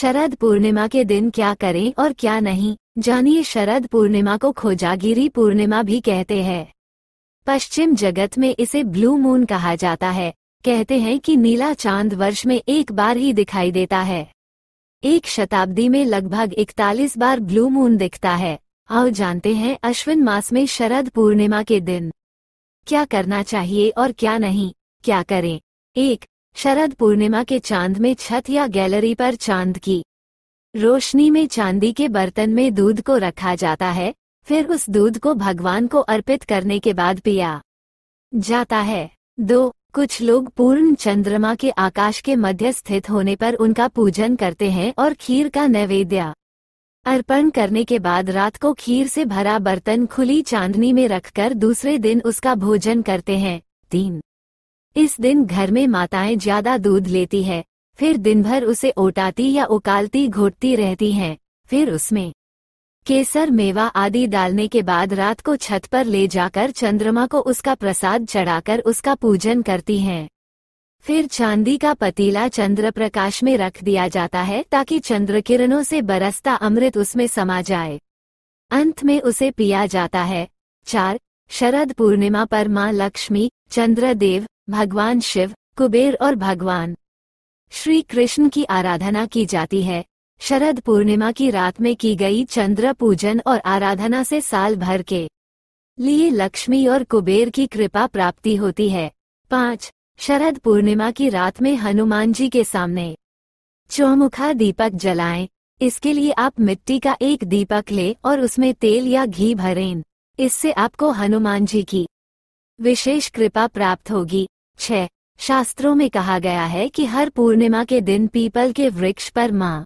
शरद पूर्णिमा के दिन क्या करें और क्या नहीं जानिए शरद पूर्णिमा को खोजागिरी पूर्णिमा भी कहते हैं पश्चिम जगत में इसे ब्लू मून कहा जाता है कहते हैं कि नीला चांद वर्ष में एक बार ही दिखाई देता है एक शताब्दी में लगभग 41 बार ब्लू मून दिखता है आओ जानते हैं अश्विन मास में शरद पूर्णिमा के दिन क्या करना चाहिए और क्या नहीं क्या करें एक शरद पूर्णिमा के चांद में छत या गैलरी पर चांद की रोशनी में चांदी के बर्तन में दूध को रखा जाता है फिर उस दूध को भगवान को अर्पित करने के बाद पिया जाता है दो कुछ लोग पूर्ण चंद्रमा के आकाश के मध्य स्थित होने पर उनका पूजन करते हैं और खीर का नैवेद्या अर्पण करने के बाद रात को खीर से भरा बर्तन खुली चांदनी में रखकर दूसरे दिन उसका भोजन करते हैं तीन इस दिन घर में माताएं ज्यादा दूध लेती है फिर दिन भर उसे ओटाती या उकालती घोटती रहती हैं, फिर उसमें केसर मेवा आदि डालने के बाद रात को छत पर ले जाकर चंद्रमा को उसका प्रसाद चढ़ाकर उसका पूजन करती हैं। फिर चांदी का पतीला चंद्र प्रकाश में रख दिया जाता है ताकि चंद्र किरणों से बरसता अमृत उसमें समा जाए अंत में उसे पिया जाता है चार शरद पूर्णिमा पर माँ लक्ष्मी चंद्रदेव भगवान शिव कुबेर और भगवान श्री कृष्ण की आराधना की जाती है शरद पूर्णिमा की रात में की गई चंद्र पूजन और आराधना से साल भर के लिए लक्ष्मी और कुबेर की कृपा प्राप्ति होती है पाँच शरद पूर्णिमा की रात में हनुमान जी के सामने चौमुखा दीपक जलाएं इसके लिए आप मिट्टी का एक दीपक ले और उसमें तेल या घी भरें इससे आपको हनुमान जी की विशेष कृपा प्राप्त होगी छः शास्त्रों में कहा गया है कि हर पूर्णिमा के दिन पीपल के वृक्ष पर माँ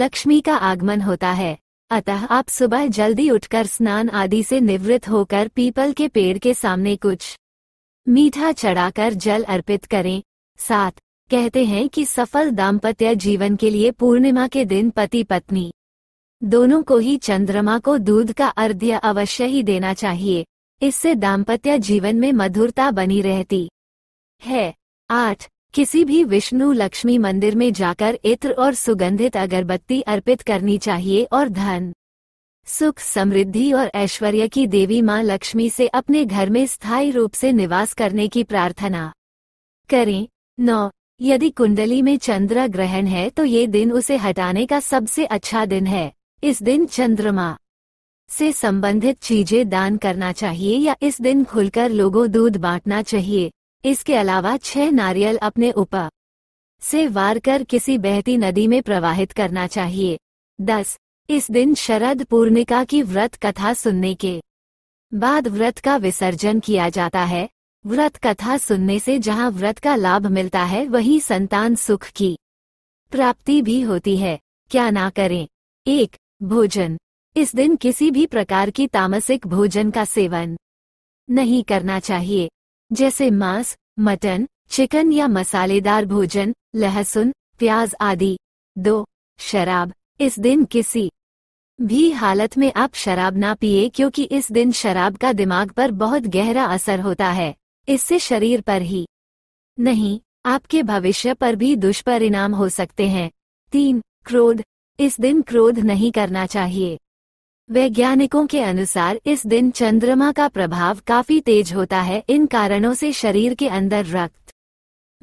लक्ष्मी का आगमन होता है अतः आप सुबह जल्दी उठकर स्नान आदि से निवृत्त होकर पीपल के पेड़ के सामने कुछ मीठा चढ़ाकर जल अर्पित करें साथ कहते हैं कि सफल दाम्पत्य जीवन के लिए पूर्णिमा के दिन पति पत्नी दोनों को ही चंद्रमा को दूध का अर्घ्य अवश्य ही देना चाहिए इससे दाम्पत्य जीवन में मधुरता बनी रहती है आठ किसी भी विष्णु लक्ष्मी मंदिर में जाकर इत्र और सुगंधित अगरबत्ती अर्पित करनी चाहिए और धन सुख समृद्धि और ऐश्वर्य की देवी मां लक्ष्मी से अपने घर में स्थायी रूप से निवास करने की प्रार्थना करें नौ यदि कुंडली में चंद्र ग्रहण है तो ये दिन उसे हटाने का सबसे अच्छा दिन है इस दिन चंद्रमा से संबंधित चीजें दान करना चाहिए या इस दिन खुलकर लोगों दूध बांटना चाहिए इसके अलावा छह नारियल अपने ऊपर से वार कर किसी बहती नदी में प्रवाहित करना चाहिए दस इस दिन शरद पूर्णिका की व्रत कथा सुनने के बाद व्रत का विसर्जन किया जाता है व्रत कथा सुनने से जहाँ व्रत का लाभ मिलता है वहीं संतान सुख की प्राप्ति भी होती है क्या ना करें एक भोजन इस दिन किसी भी प्रकार की तामसिक भोजन का सेवन नहीं करना चाहिए जैसे मांस मटन चिकन या मसालेदार भोजन लहसुन प्याज आदि दो शराब इस दिन किसी भी हालत में आप शराब ना पिए क्योंकि इस दिन शराब का दिमाग पर बहुत गहरा असर होता है इससे शरीर पर ही नहीं आपके भविष्य पर भी दुष्परिणाम हो सकते हैं तीन क्रोध इस दिन क्रोध नहीं करना चाहिए वैज्ञानिकों के अनुसार इस दिन चंद्रमा का प्रभाव काफी तेज होता है इन कारणों से शरीर के अंदर रक्त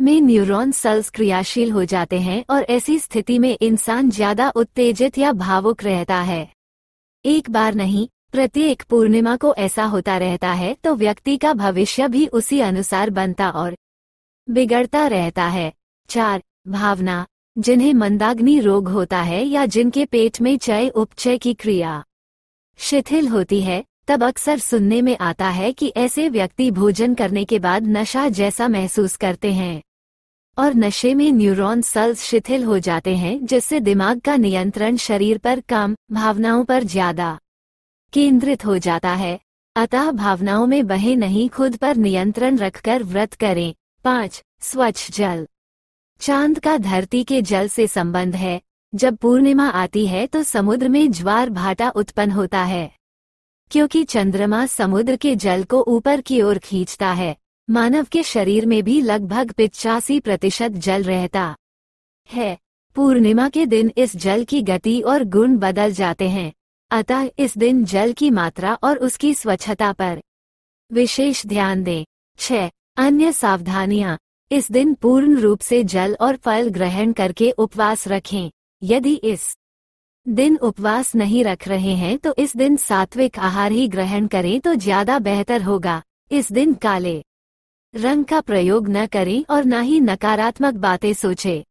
में न्यूरॉन सेल्स क्रियाशील हो जाते हैं और ऐसी स्थिति में इंसान ज्यादा उत्तेजित या भावुक रहता है एक बार नहीं प्रत्येक पूर्णिमा को ऐसा होता रहता है तो व्यक्ति का भविष्य भी उसी अनुसार बनता और बिगड़ता रहता है चार भावना जिन्हें मंदाग्नि रोग होता है या जिनके पेट में चय उपचय की क्रिया शिथिल होती है तब अक्सर सुनने में आता है कि ऐसे व्यक्ति भोजन करने के बाद नशा जैसा महसूस करते हैं और नशे में न्यूरॉन सेल्स शिथिल हो जाते हैं जिससे दिमाग का नियंत्रण शरीर पर कम भावनाओं पर ज्यादा केंद्रित हो जाता है अतः भावनाओं में बहे नहीं खुद पर नियंत्रण रखकर व्रत करें पाँच स्वच्छ जल चांद का धरती के जल से संबंध है जब पूर्णिमा आती है तो समुद्र में ज्वार भाटा उत्पन्न होता है क्योंकि चंद्रमा समुद्र के जल को ऊपर की ओर खींचता है मानव के शरीर में भी लगभग पिचासी प्रतिशत जल रहता है पूर्णिमा के दिन इस जल की गति और गुण बदल जाते हैं अतः इस दिन जल की मात्रा और उसकी स्वच्छता पर विशेष ध्यान दें छ अन्य सावधानियां इस दिन पूर्ण रूप से जल और फल ग्रहण करके उपवास रखें यदि इस दिन उपवास नहीं रख रहे हैं तो इस दिन सात्विक आहार ही ग्रहण करें तो ज्यादा बेहतर होगा इस दिन काले रंग का प्रयोग न करें और न ही नकारात्मक बातें सोचें